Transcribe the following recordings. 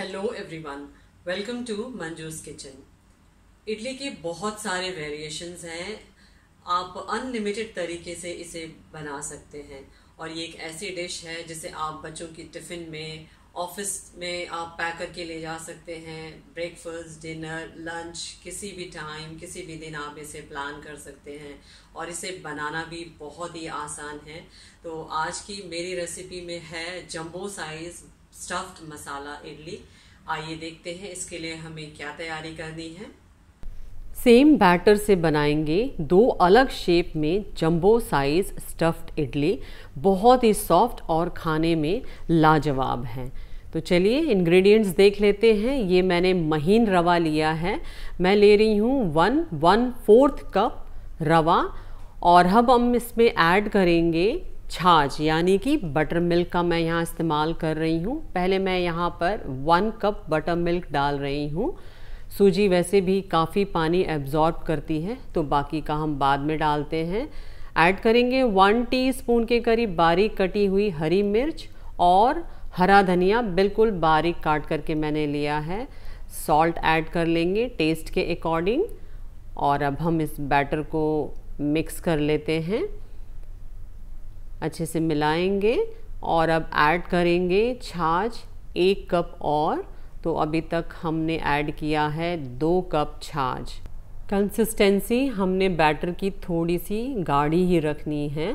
hello everyone welcome to Manju's kitchen idli के बहुत सारे वेरिएशंस हैं आप अनलिमिटेड तरीके से इसे बना सकते हैं और ये एक ऐसी डिश है जिसे आप बच्चों की टिफ़िन में ऑफिस में आप पैक करके ले जा सकते हैं ब्रेकफास्ट डिनर लंच किसी भी टाइम किसी भी दिन आप इसे प्लान कर सकते हैं और इसे बनाना भी बहुत ही आसान है तो आज की मेरी रेसिपी में है jumbo size stuffed masala idli आइए देखते हैं इसके लिए हमें क्या तैयारी करनी है सेम बैटर से बनाएंगे दो अलग शेप में जंबो साइज स्टफ्ड इडली बहुत ही सॉफ्ट और खाने में लाजवाब है तो चलिए इंग्रेडिएंट्स देख लेते हैं ये मैंने महीन रवा लिया है मैं ले रही हूँ वन वन फोर्थ कप रवा और हम हम इसमें ऐड करेंगे छाछ यानी कि बटर मिल्क का मैं यहाँ इस्तेमाल कर रही हूँ पहले मैं यहाँ पर वन कप बटर मिल्क डाल रही हूँ सूजी वैसे भी काफ़ी पानी एब्जॉर्ब करती है तो बाकी का हम बाद में डालते हैं ऐड करेंगे वन टीस्पून के करीब बारीक कटी हुई हरी मिर्च और हरा धनिया बिल्कुल बारीक काट करके मैंने लिया है सॉल्ट ऐड कर लेंगे टेस्ट के अकॉर्डिंग और अब हम इस बैटर को मिक्स कर लेते हैं अच्छे से मिलाएंगे और अब ऐड करेंगे छाछ एक कप और तो अभी तक हमने ऐड किया है दो कप छाछ कंसिस्टेंसी हमने बैटर की थोड़ी सी गाढ़ी ही रखनी है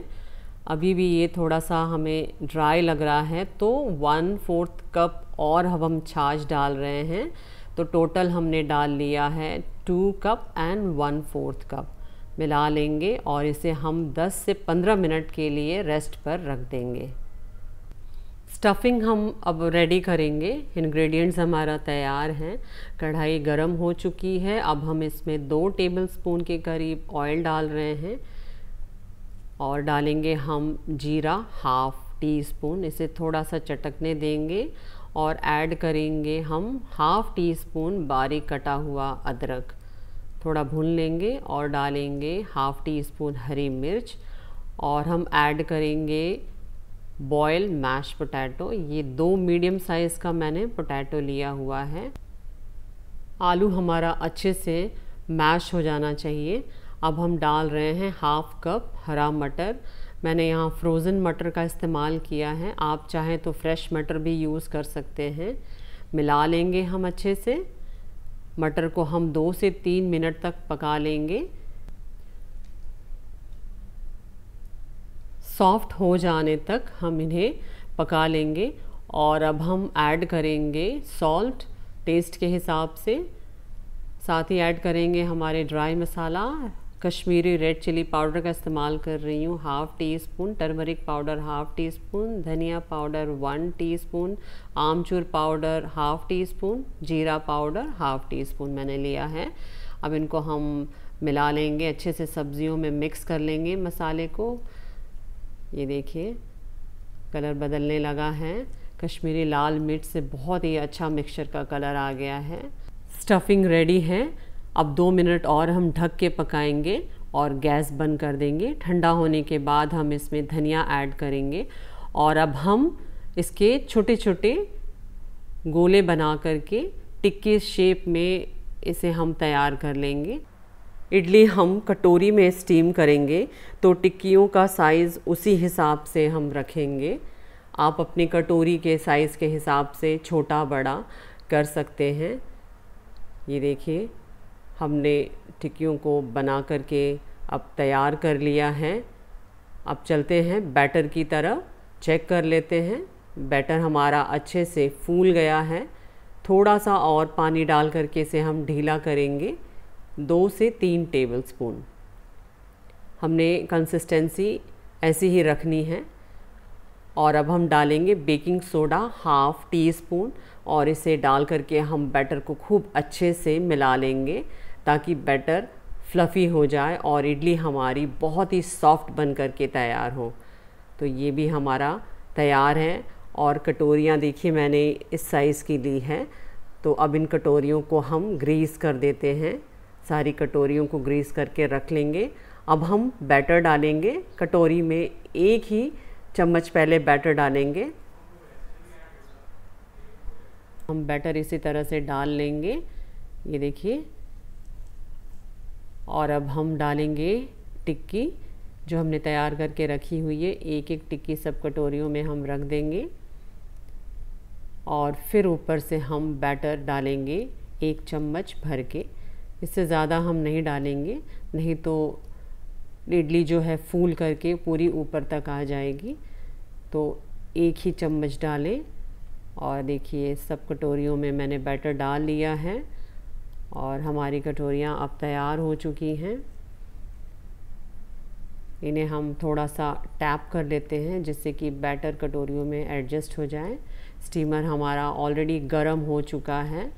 अभी भी ये थोड़ा सा हमें ड्राई लग रहा है तो वन फोर्थ कप और अब हम छाछ डाल रहे हैं तो टोटल हमने डाल लिया है two cup and one fourth cup मिला लेंगे और इसे हम 10 से 15 मिनट के लिए रेस्ट पर रख देंगे स्टफिंग हम अब रेडी करेंगे इंग्रेडिएंट्स हमारा तैयार हैं कढ़ाई गरम हो चुकी है अब हम इसमें दो टेबल स्पून के करीब ऑयल डाल रहे हैं और डालेंगे हम जीरा हाफ टी स्पून इसे थोड़ा सा चटकने देंगे और ऐड करेंगे हम हाफ टी स्पून बारीक कटा हुआ अदरक थोड़ा भून लेंगे और डालेंगे हाफ़ टी स्पून हरी मिर्च और हम ऐड करेंगे बॉयल मैश पोटैटो ये दो मीडियम साइज़ का मैंने पोटैटो लिया हुआ है आलू हमारा अच्छे से मैश हो जाना चाहिए अब हम डाल रहे हैं हाफ़ कप हरा मटर मैंने यहाँ फ्रोज़न मटर का इस्तेमाल किया है आप चाहें तो फ्रेश मटर भी यूज़ कर सकते हैं मिला लेंगे हम अच्छे से मटर को हम दो से तीन मिनट तक पका लेंगे सॉफ्ट हो जाने तक हम इन्हें पका लेंगे और अब हम ऐड करेंगे सॉल्ट टेस्ट के हिसाब से साथ ही ऐड करेंगे हमारे dry masala Kashmiri red chilli powder का इस्तेमाल कर रही हूँ half teaspoon turmeric powder half teaspoon धनिया पाउडर वन टी स्पून आमचूर पाउडर हाफ़ टी स्पून जीरा पाउडर हाफ़ टी स्पून मैंने लिया है अब इनको हम मिला लेंगे अच्छे से सब्जियों में मिक्स कर लेंगे मसाले को ये देखिए कलर बदलने लगा है कश्मीरी लाल मिर्च से बहुत ही अच्छा मिक्सचर का कलर आ गया है स्टफिंग रेडी है अब दो मिनट और हम ढक के पकाएंगे और गैस बंद कर देंगे ठंडा होने के बाद हम इसमें धनिया ऐड करेंगे और अब हम इसके छोटे छोटे गोले बना करके टिक्के शेप में इसे हम तैयार कर लेंगे इडली हम कटोरी में स्टीम करेंगे तो टिक्कियों का साइज़ उसी हिसाब से हम रखेंगे आप अपनी कटोरी के साइज़ के हिसाब से छोटा बड़ा कर सकते हैं ये देखिए हमने टिक्कियों को बना करके अब तैयार कर लिया है अब चलते हैं बैटर की तरह चेक कर लेते हैं बैटर हमारा अच्छे से फूल गया है थोड़ा सा और पानी डाल करके इसे हम ढीला करेंगे दो से तीन टेबल स्पून हमने कंसिस्टेंसी ऐसी ही रखनी है और अब हम डालेंगे baking soda half teaspoon और इसे डाल करके हम बैटर को खूब अच्छे से मिला लेंगे ताकि बैटर फ्लफ़ी हो जाए और इडली हमारी बहुत ही सॉफ्ट बन कर के तैयार हो तो ये भी हमारा तैयार है और कटोरियाँ देखिए मैंने इस साइज़ की ली है तो अब इन कटोरियों को हम ग्रीस कर देते हैं सारी कटोरियों को ग्रीस करके रख लेंगे अब हम बैटर डालेंगे कटोरी में एक ही चम्मच पहले बैटर डालेंगे हम बैटर इसी तरह से डाल लेंगे ये देखिए और अब हम डालेंगे टिक्की जो हमने तैयार करके रखी हुई है एक एक टिक्की सब कटोरियों में हम रख देंगे और फिर ऊपर से हम बैटर डालेंगे एक चम्मच भर के इससे ज़्यादा हम नहीं डालेंगे नहीं तो इडली जो है फूल करके पूरी ऊपर तक आ जाएगी तो एक ही चम्मच डालें और देखिए सब कटोरियों में मैंने बैटर डाल लिया है और हमारी कटोरियाँ अब तैयार हो चुकी हैं इन्हें हम थोड़ा सा टैप कर लेते हैं जिससे कि बैटर कटोरियों में एडजस्ट हो जाए स्टीमर हमारा ऑलरेडी गर्म हो चुका है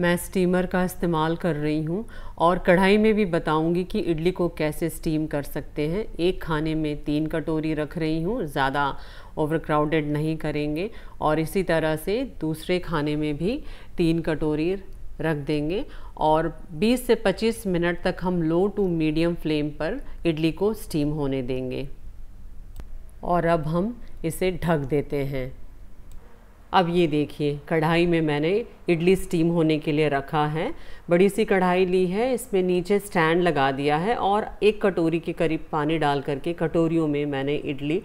मैं स्टीमर का इस्तेमाल कर रही हूँ और कढ़ाई में भी बताऊँगी कि इडली को कैसे स्टीम कर सकते हैं एक खाने में तीन कटोरी रख रही हूँ ज़्यादा ओवरक्राउडेड नहीं करेंगे और इसी तरह से दूसरे खाने में भी तीन कटोरी रख देंगे और 20 से 25 मिनट तक हम लो टू मीडियम फ्लेम पर इडली को स्टीम होने देंगे और अब हम इसे ढक देते हैं अब ये देखिए कढ़ाई में मैंने इडली स्टीम होने के लिए रखा है बड़ी सी कढ़ाई ली है इसमें नीचे स्टैंड लगा दिया है और एक कटोरी के करीब पानी डाल करके कटोरियों में मैंने इडली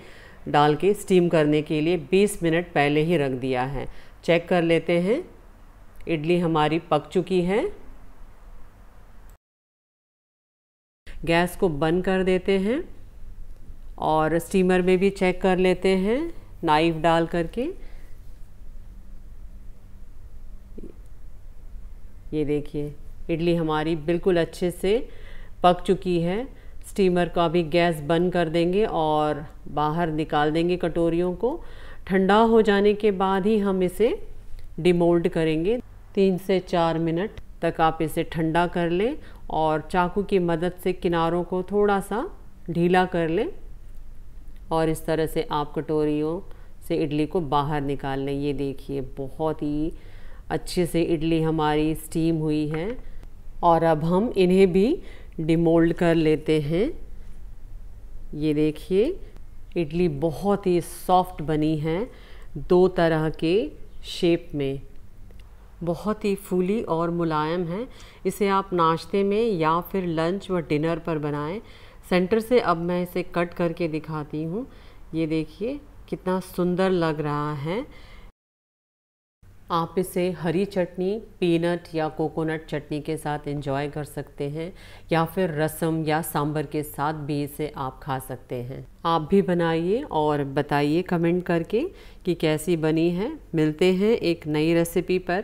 डाल के स्टीम करने के लिए 20 मिनट पहले ही रख दिया है चेक कर लेते हैं इडली हमारी पक चुकी है गैस को बंद कर देते हैं और स्टीमर में भी चेक कर लेते हैं नाइफ डाल करके ये देखिए इडली हमारी बिल्कुल अच्छे से पक चुकी है स्टीमर का भी गैस बंद कर देंगे और बाहर निकाल देंगे कटोरियों को ठंडा हो जाने के बाद ही हम इसे डिमोल्ड करेंगे तीन से चार मिनट तक आप इसे ठंडा कर लें और चाकू की मदद से किनारों को थोड़ा सा ढीला कर लें और इस तरह से आप कटोरियों से इडली को बाहर निकाल लें ये देखिए बहुत ही अच्छे से इडली हमारी स्टीम हुई है और अब हम इन्हें भी डिमोल्ड कर लेते हैं ये देखिए इडली बहुत ही सॉफ्ट बनी है दो तरह के शेप में बहुत ही फूली और मुलायम है इसे आप नाश्ते में या फिर लंच व डिनर पर बनाएं सेंटर से अब मैं इसे कट करके दिखाती हूँ ये देखिए कितना सुंदर लग रहा है आप इसे हरी चटनी पीनट या कोकोनट चटनी के साथ एंजॉय कर सकते हैं या फिर रसम या सांबर के साथ भी इसे आप खा सकते हैं आप भी बनाइए और बताइए कमेंट करके कि कैसी बनी है मिलते हैं एक नई रेसिपी पर